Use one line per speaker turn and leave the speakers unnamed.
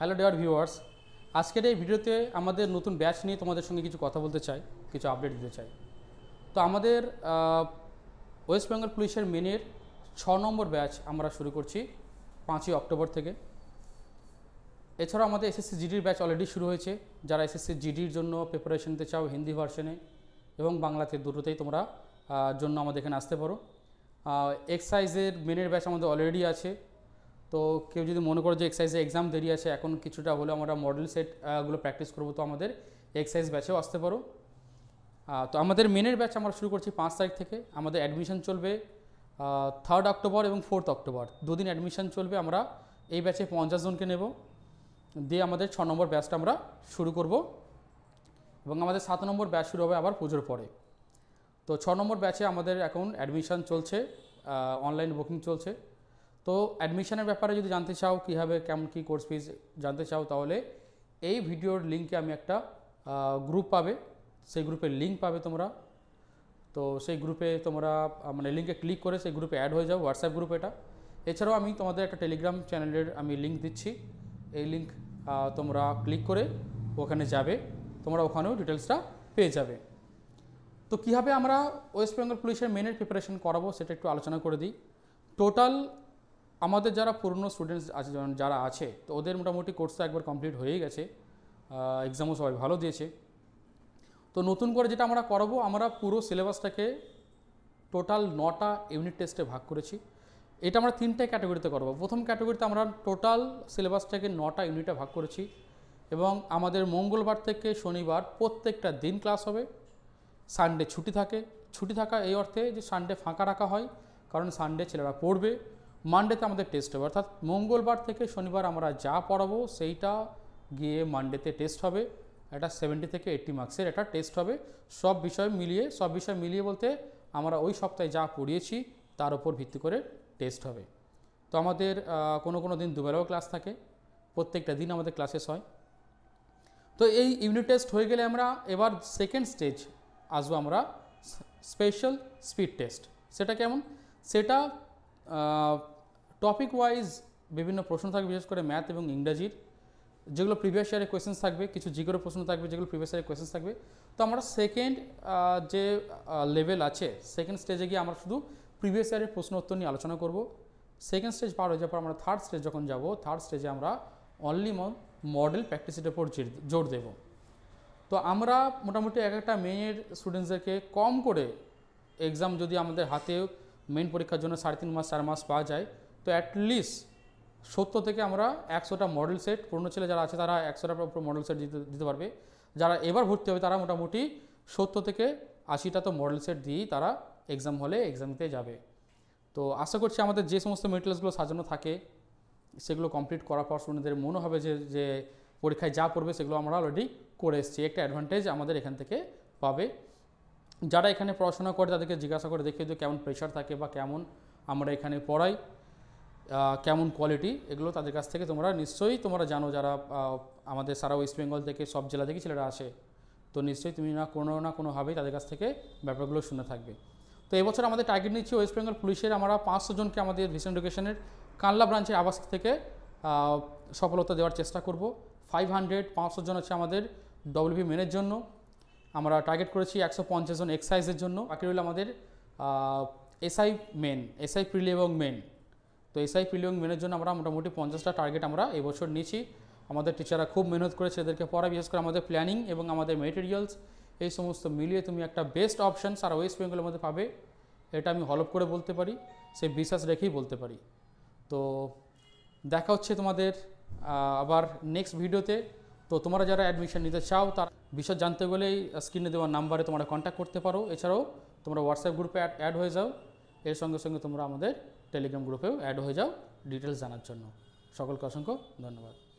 hello dear viewers আজকের এই ভিডিওতে আমাদের নতুন ব্যাচ নিয়ে তোমাদের সঙ্গে কিছু কথা বলতে চাই কিছু আপডেট দিতে চাই তো আমাদের ওয়েস্ট বেঙ্গল পুলিশের মেনের ছ নম্বর ব্যাচ আমরা শুরু করছি পাঁচই অক্টোবর থেকে এছাড়াও আমাদের এসএসসি জিডির ব্যাচ অলরেডি শুরু হয়েছে যারা এসএসসি জিডির জন্য প্রিপারেশন নিতে চাও হিন্দি ভার্সনে এবং বাংলাতে দুটোতেই তোমরা জন্য আমাদের এখানে আসতে পারো এক্সাইজের মেনের ব্যাচ আমাদের অলরেডি আছে তো কেউ যদি মনে করো যে এক্সারসাইজে এক্সাম দেরি আছে এখন কিছুটা হলেও আমরা মডেল সেটগুলো প্র্যাকটিস করবো তো আমাদের এক্সারসাইজ ব্যাচেও আসতে পারো তো আমাদের মেনের ব্যাচ আমরা শুরু করছি পাঁচ তারিখ থেকে আমাদের অ্যাডমিশন চলবে থার্ড অক্টোবর এবং ফোর্থ অক্টোবর দুদিন অ্যাডমিশন চলবে আমরা এই ব্যাচে পঞ্চাশ জনকে নেব দিয়ে আমাদের ছ নম্বর ব্যাচটা আমরা শুরু করব এবং আমাদের সাত নম্বর ব্যাচ শুরু হবে আবার পুজোর পরে তো ছ নম্বর ব্যাচে আমাদের এখন অ্যাডমিশন চলছে অনলাইন বুকিং চলছে তো অ্যাডমিশনের ব্যাপারে যদি জানতে চাও কীভাবে কেমন কী কোর্স ফিজ জানতে চাও তাহলে এই ভিডিওর লিঙ্কে আমি একটা গ্রুপ পাবে সেই গ্রুপের লিঙ্ক পাবে তোমরা তো সেই গ্রুপে তোমরা মানে লিঙ্কে ক্লিক করে সেই গ্রুপে অ্যাড হয়ে যাও হোয়াটসঅ্যাপ গ্রুপ এটা এছাড়াও আমি তোমাদের একটা টেলিগ্রাম চ্যানেলের আমি লিঙ্ক দিচ্ছি এই লিঙ্ক তোমরা ক্লিক করে ওখানে যাবে তোমরা ওখানেও ডিটেলসটা পেয়ে যাবে তো কীভাবে আমরা ওয়েস্ট বেঙ্গল পুলিশের মেনের প্রিপারেশন করাবো সেটা একটু আলোচনা করে দিই টোটাল আমাদের যারা পুরনো স্টুডেন্টস আছে যারা আছে তো ওদের মোটামুটি কোর্সটা একবার কমপ্লিট হয়ে গেছে এক্সামও সবাই ভালো দিয়েছে তো নতুন করে যেটা আমরা করাবো আমরা পুরো সিলেবাসটাকে টোটাল নটা ইউনিট টেস্টে ভাগ করেছি এটা আমরা তিনটে ক্যাটাগরিতে করবো প্রথম ক্যাটাগরিতে আমরা টোটাল সিলেবাসটাকে নটা ইউনিটে ভাগ করেছি এবং আমাদের মঙ্গলবার থেকে শনিবার প্রত্যেকটা দিন ক্লাস হবে সানডে ছুটি থাকে ছুটি থাকা এই অর্থে যে সানডে ফাঁকা রাখা হয় কারণ সানডে ছেলেরা পড়বে মানডেতে আমাদের টেস্ট হবে অর্থাৎ মঙ্গলবার থেকে শনিবার আমরা যা পড়াবো সেইটা গিয়ে মানডেতে টেস্ট হবে এটা সেভেন্টি থেকে এইট্টি মার্কসের এটা টেস্ট হবে সব বিষয় মিলিয়ে সব বিষয় মিলিয়ে বলতে আমরা ওই সপ্তাহে যা পড়িয়েছি তার উপর ভিত্তি করে টেস্ট হবে তো আমাদের কোনো কোনো দিন দুবেলাও ক্লাস থাকে প্রত্যেকটা দিন আমাদের ক্লাসেস হয় তো এই ইউনিট টেস্ট হয়ে গেলে আমরা এবার সেকেন্ড স্টেজ আসবো আমরা স্পেশাল স্পিড টেস্ট সেটা কেমন সেটা টপিক ওয়াইজ বিভিন্ন প্রশ্ন থাকবে বিশেষ করে ম্যাথ এবং ইংরাজির যেগুলো প্রিভিয়াস ইয়ারের কোয়েশ্চেন্স থাকবে কিছু জিগের প্রশ্ন থাকবে যেগুলো প্রিভিয়াস ইয়ারের কোয়েশ্চেন্স থাকবে তো আমরা সেকেন্ড যে লেভেল আছে সেকেন্ড স্টেজে গিয়ে আমরা শুধু প্রিভিয়াস ইয়ারের প্রশ্ন উত্তর নিয়ে আলোচনা করব সেকেন্ড স্টেজ পার হয়ে যাওয়ার পর আমরা থার্ড স্টেজ যখন যাব থার্ড স্টেজে আমরা অনলি মডেল প্র্যাকটিসের উপর জোর দেব তো আমরা মোটামুটি এক একটা মেয়ের স্টুডেন্টসদেরকে কম করে এক্সাম যদি আমাদের হাতে মেন পরীক্ষার জন্য সাড়ে তিন মাস চার মাস পাওয়া যায় তো অ্যাটলিস্ট সত্তর থেকে আমরা একশোটা মডেল সেট পুরনো ছেলে যারা আছে তারা একশোটা মডেল সেট দিতে দিতে পারবে যারা এবার ভর্তি হবে তারা মোটামুটি সত্তর থেকে আশিটা তো মডেল সেট দিয়েই তারা এক্সাম হলে এক্সাম দিতে যাবে তো আশা করছি আমাদের যে সমস্ত মেটেরিয়ালসগুলো সাজানো থাকে সেগুলো কমপ্লিট করার পর স্টুডেন্টদের মনে হবে যে যে পরীক্ষায় যা পড়বে সেগুলো আমরা অলরেডি করে এসেছি একটা অ্যাডভান্টেজ আমাদের এখান থেকে পাবে যারা এখানে পড়াশোনা করে তাদেরকে জিজ্ঞাসা করে দেখিয়ে যে কেমন প্রেশার থাকে বা কেমন আমরা এখানে পড়াই কেমন কোয়ালিটি এগুলো তাদের কাছ থেকে তোমরা নিশ্চয়ই তোমরা জানো যারা আমাদের সারা ওয়েস্ট বেঙ্গল থেকে সব জেলা থেকে ছেলেরা আসে তো নিশ্চয়ই তুমি না কোনো না কোনোভাবেই তাদের কাছ থেকে ব্যাপারগুলো শুনে থাকবে তো এবছর আমাদের টার্গেট নিচ্ছি ওয়েস্ট বেঙ্গল পুলিশের আমরা পাঁচশো জনকে আমাদের ভিসেন্ট এডুকেশনের কানলা ব্রাঞ্চের আবাস থেকে সফলতা দেওয়ার চেষ্টা করব ফাইভ হান্ড্রেড পাঁচশো জন হচ্ছে আমাদের ডব্লিউবি মেনের জন্য আমরা টার্গেট করেছি একশো পঞ্চাশ জন এক্সাইজের জন্য বাকি রইল আমাদের এসআই মেন এসআই প্রিলি এবং মেন তো এসআই প্রিলি এবং মেনের জন্য আমরা মোটামুটি পঞ্চাশটা টার্গেট আমরা এবছর নিয়েছি আমাদের টিচাররা খুব মেহনত করেছে এদেরকে পড়া বিশেষ করে আমাদের প্ল্যানিং এবং আমাদের মেটেরিয়ালস এই সমস্ত মিলিয়ে তুমি একটা বেস্ট অপশান সারা ওয়েস্ট বেঙ্গলের মধ্যে পাবে এটা আমি হলপ করে বলতে পারি সে বিশ্বাস রেখেই বলতে পারি তো দেখা হচ্ছে তোমাদের আবার নেক্সট ভিডিওতে তো তোমরা যারা অ্যাডমিশন নিতে চাও তার বিষয় জানতে গেলেই স্ক্রিনে দেওয়া নাম্বারে তোমরা কন্ট্যাক্ট করতে পারো এছাড়াও তোমরা হোয়াটসঅ্যাপ গ্রুপে অ্যাড হয়ে যাও এর সঙ্গে সঙ্গে তোমরা আমাদের টেলিগ্রাম গ্রুপেও অ্যাড হয়ে যাও ডিটেলস জানার জন্য সকলকে অসংখ্য ধন্যবাদ